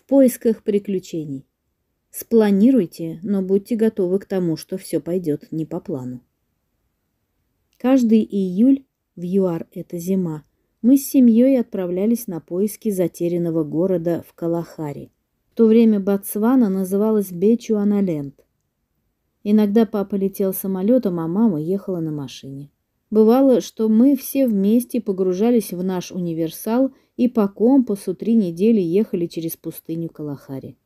в поисках приключений. Спланируйте, но будьте готовы к тому, что все пойдет не по плану. Каждый июль в ЮАР это зима. Мы с семьей отправлялись на поиски затерянного города в Калахари. В то время Ботсвана называлась Бечуаналенд. Иногда папа летел самолетом, а мама ехала на машине. Бывало, что мы все вместе погружались в наш универсал и по компасу три недели ехали через пустыню Калахари.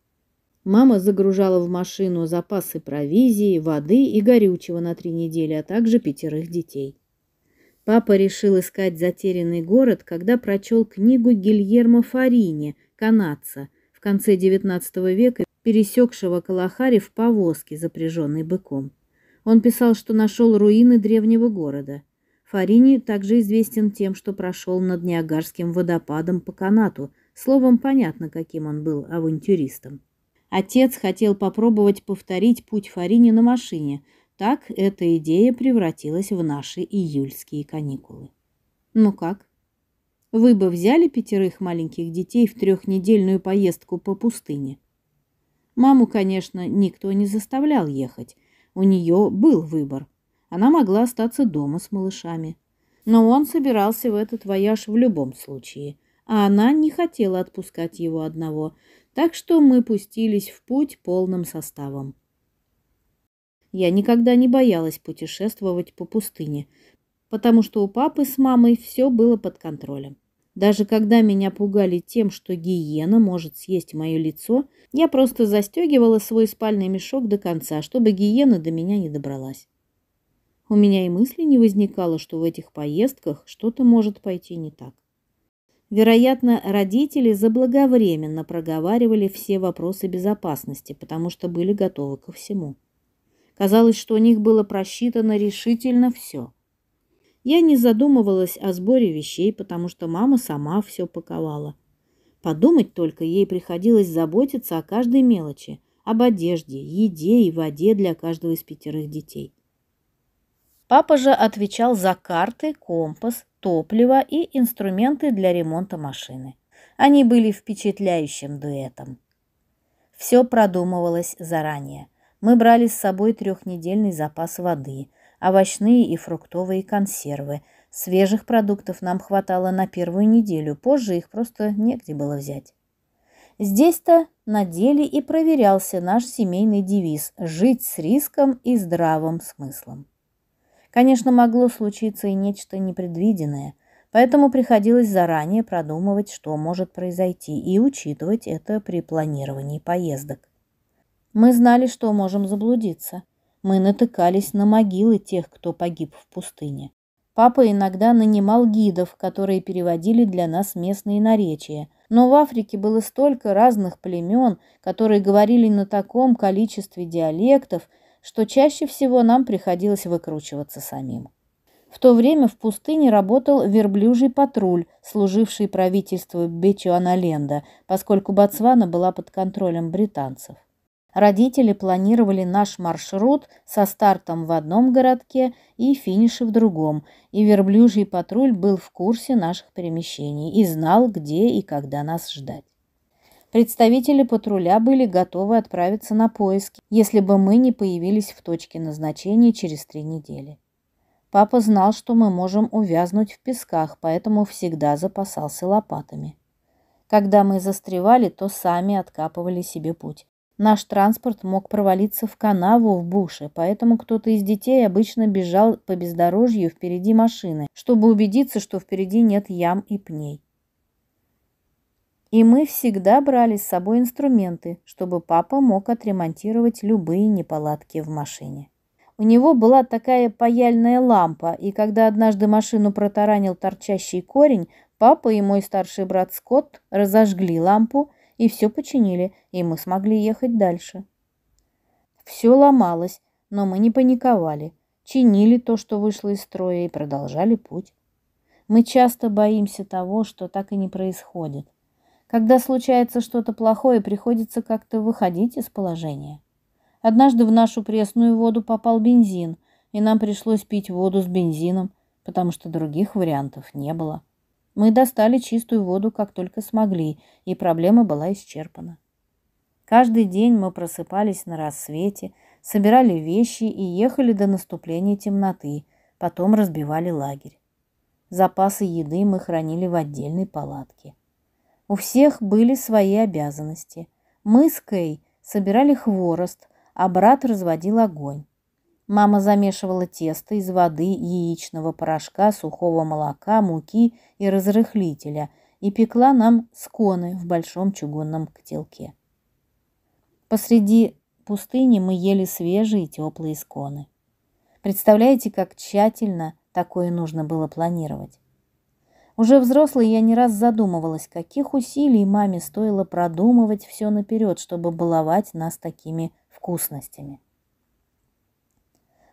Мама загружала в машину запасы провизии, воды и горючего на три недели, а также пятерых детей. Папа решил искать затерянный город, когда прочел книгу Гильермо Фарини, канадца, в конце XIX века, пересекшего Калахари в повозке, запряженной быком. Он писал, что нашел руины древнего города – Фарини также известен тем, что прошел над Ниагарским водопадом по канату. Словом, понятно, каким он был авантюристом. Отец хотел попробовать повторить путь Фарини на машине. Так эта идея превратилась в наши июльские каникулы. Ну как? Вы бы взяли пятерых маленьких детей в трехнедельную поездку по пустыне? Маму, конечно, никто не заставлял ехать. У нее был выбор – она могла остаться дома с малышами. Но он собирался в этот вояж в любом случае, а она не хотела отпускать его одного, так что мы пустились в путь полным составом. Я никогда не боялась путешествовать по пустыне, потому что у папы с мамой все было под контролем. Даже когда меня пугали тем, что гиена может съесть мое лицо, я просто застегивала свой спальный мешок до конца, чтобы гиена до меня не добралась. У меня и мысли не возникало, что в этих поездках что-то может пойти не так. Вероятно, родители заблаговременно проговаривали все вопросы безопасности, потому что были готовы ко всему. Казалось, что у них было просчитано решительно все. Я не задумывалась о сборе вещей, потому что мама сама все паковала. Подумать только, ей приходилось заботиться о каждой мелочи, об одежде, еде и воде для каждого из пятерых детей. Папа же отвечал за карты, компас, топливо и инструменты для ремонта машины. Они были впечатляющим дуэтом. Все продумывалось заранее. Мы брали с собой трехнедельный запас воды, овощные и фруктовые консервы. Свежих продуктов нам хватало на первую неделю, позже их просто негде было взять. Здесь-то на деле и проверялся наш семейный девиз «Жить с риском и здравым смыслом». Конечно, могло случиться и нечто непредвиденное, поэтому приходилось заранее продумывать, что может произойти, и учитывать это при планировании поездок. Мы знали, что можем заблудиться. Мы натыкались на могилы тех, кто погиб в пустыне. Папа иногда нанимал гидов, которые переводили для нас местные наречия. Но в Африке было столько разных племен, которые говорили на таком количестве диалектов, что чаще всего нам приходилось выкручиваться самим. В то время в пустыне работал верблюжий патруль, служивший правительству Бечуаналенда, поскольку Ботсвана была под контролем британцев. Родители планировали наш маршрут со стартом в одном городке и финишем в другом, и верблюжий патруль был в курсе наших перемещений и знал, где и когда нас ждать. Представители патруля были готовы отправиться на поиски, если бы мы не появились в точке назначения через три недели. Папа знал, что мы можем увязнуть в песках, поэтому всегда запасался лопатами. Когда мы застревали, то сами откапывали себе путь. Наш транспорт мог провалиться в канаву в буше, поэтому кто-то из детей обычно бежал по бездорожью впереди машины, чтобы убедиться, что впереди нет ям и пней. И мы всегда брали с собой инструменты, чтобы папа мог отремонтировать любые неполадки в машине. У него была такая паяльная лампа, и когда однажды машину протаранил торчащий корень, папа и мой старший брат Скотт разожгли лампу и все починили, и мы смогли ехать дальше. Все ломалось, но мы не паниковали, чинили то, что вышло из строя, и продолжали путь. Мы часто боимся того, что так и не происходит. Когда случается что-то плохое, приходится как-то выходить из положения. Однажды в нашу пресную воду попал бензин, и нам пришлось пить воду с бензином, потому что других вариантов не было. Мы достали чистую воду, как только смогли, и проблема была исчерпана. Каждый день мы просыпались на рассвете, собирали вещи и ехали до наступления темноты, потом разбивали лагерь. Запасы еды мы хранили в отдельной палатке. У всех были свои обязанности. Мы с Кей собирали хворост, а брат разводил огонь. Мама замешивала тесто из воды, яичного порошка, сухого молока, муки и разрыхлителя и пекла нам сконы в большом чугунном котелке. Посреди пустыни мы ели свежие и теплые сконы. Представляете, как тщательно такое нужно было планировать? Уже взрослой я не раз задумывалась, каких усилий маме стоило продумывать все наперед, чтобы баловать нас такими вкусностями.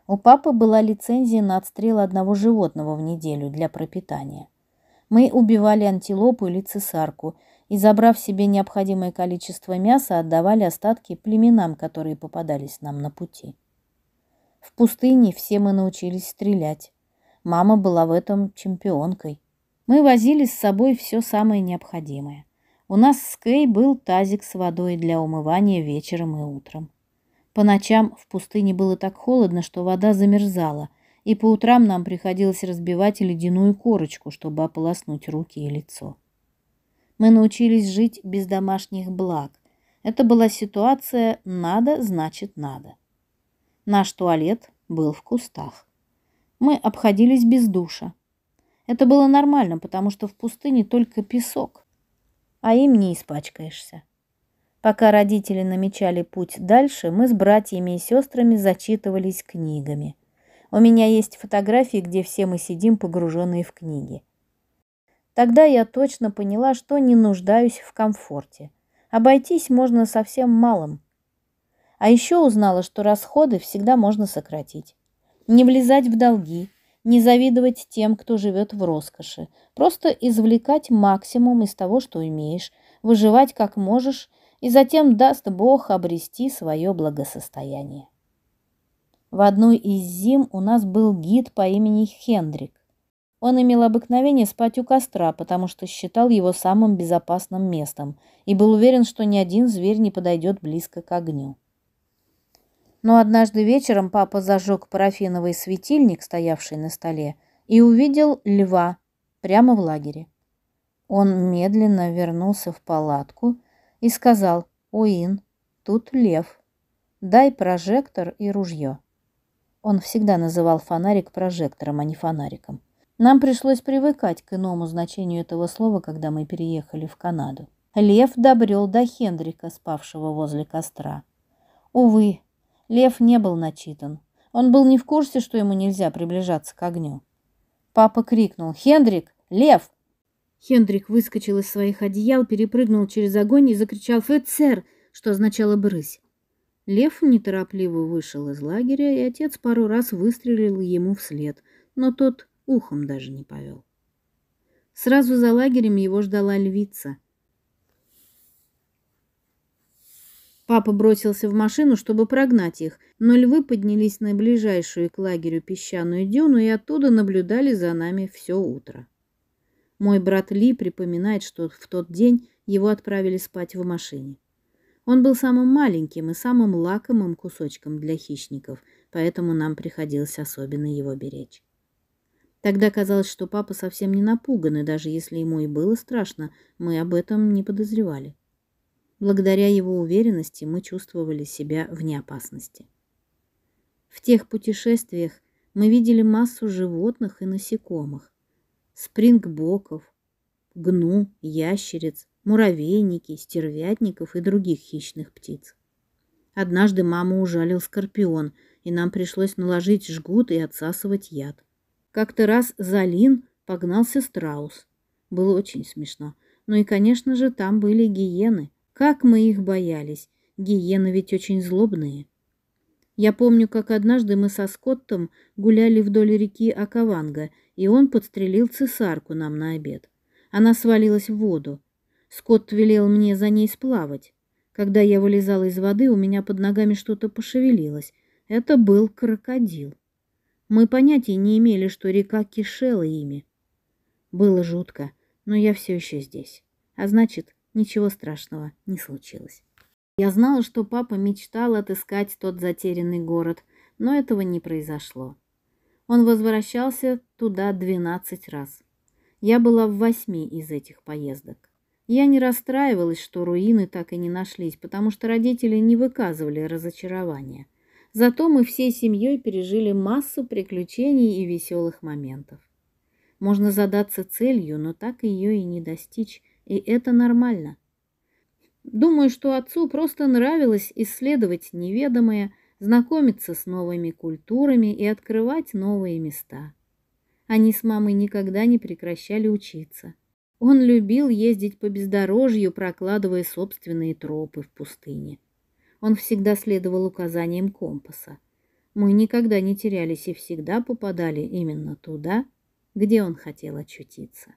У папы была лицензия на отстрел одного животного в неделю для пропитания. Мы убивали антилопу или цесарку и, забрав себе необходимое количество мяса, отдавали остатки племенам, которые попадались нам на пути. В пустыне все мы научились стрелять. Мама была в этом чемпионкой. Мы возили с собой все самое необходимое. У нас с Кей был тазик с водой для умывания вечером и утром. По ночам в пустыне было так холодно, что вода замерзала, и по утрам нам приходилось разбивать ледяную корочку, чтобы ополоснуть руки и лицо. Мы научились жить без домашних благ. Это была ситуация «надо, значит надо». Наш туалет был в кустах. Мы обходились без душа. Это было нормально, потому что в пустыне только песок, а им не испачкаешься. Пока родители намечали путь дальше, мы с братьями и сестрами зачитывались книгами. У меня есть фотографии, где все мы сидим погруженные в книги. Тогда я точно поняла, что не нуждаюсь в комфорте. Обойтись можно совсем малым. А еще узнала, что расходы всегда можно сократить. Не влезать в долги, не завидовать тем, кто живет в роскоши, просто извлекать максимум из того, что имеешь, выживать как можешь, и затем даст Бог обрести свое благосостояние. В одной из зим у нас был гид по имени Хендрик. Он имел обыкновение спать у костра, потому что считал его самым безопасным местом и был уверен, что ни один зверь не подойдет близко к огню. Но однажды вечером папа зажег парафиновый светильник, стоявший на столе, и увидел льва прямо в лагере. Он медленно вернулся в палатку и сказал «Уин, тут лев. Дай прожектор и ружье». Он всегда называл фонарик прожектором, а не фонариком. Нам пришлось привыкать к иному значению этого слова, когда мы переехали в Канаду. Лев добрел до Хендрика, спавшего возле костра. Увы, Лев не был начитан. Он был не в курсе, что ему нельзя приближаться к огню. Папа крикнул «Хендрик! Лев!» Хендрик выскочил из своих одеял, перепрыгнул через огонь и закричал «Фетцер!», «Э, что означало «брысь». Лев неторопливо вышел из лагеря, и отец пару раз выстрелил ему вслед, но тот ухом даже не повел. Сразу за лагерем его ждала львица — Папа бросился в машину, чтобы прогнать их, но львы поднялись на ближайшую к лагерю песчаную дюну и оттуда наблюдали за нами все утро. Мой брат Ли припоминает, что в тот день его отправили спать в машине. Он был самым маленьким и самым лакомым кусочком для хищников, поэтому нам приходилось особенно его беречь. Тогда казалось, что папа совсем не напуган, и даже если ему и было страшно, мы об этом не подозревали. Благодаря его уверенности мы чувствовали себя вне опасности. В тех путешествиях мы видели массу животных и насекомых. Спрингбоков, гну, ящериц, муравейники, стервятников и других хищных птиц. Однажды маму ужалил скорпион, и нам пришлось наложить жгут и отсасывать яд. Как-то раз Залин погнался страус. Было очень смешно. Ну и, конечно же, там были гиены – как мы их боялись! Гиены ведь очень злобные. Я помню, как однажды мы со Скоттом гуляли вдоль реки Акаванга, и он подстрелил цесарку нам на обед. Она свалилась в воду. Скотт велел мне за ней сплавать. Когда я вылезала из воды, у меня под ногами что-то пошевелилось. Это был крокодил. Мы понятия не имели, что река кишела ими. Было жутко, но я все еще здесь. А значит, ничего страшного не случилось. Я знала, что папа мечтал отыскать тот затерянный город, но этого не произошло. Он возвращался туда 12 раз. Я была в восьми из этих поездок. Я не расстраивалась, что руины так и не нашлись, потому что родители не выказывали разочарования. Зато мы всей семьей пережили массу приключений и веселых моментов. Можно задаться целью, но так ее и не достичь, и это нормально. Думаю, что отцу просто нравилось исследовать неведомое, знакомиться с новыми культурами и открывать новые места. Они с мамой никогда не прекращали учиться. Он любил ездить по бездорожью, прокладывая собственные тропы в пустыне. Он всегда следовал указаниям компаса. Мы никогда не терялись и всегда попадали именно туда, где он хотел очутиться.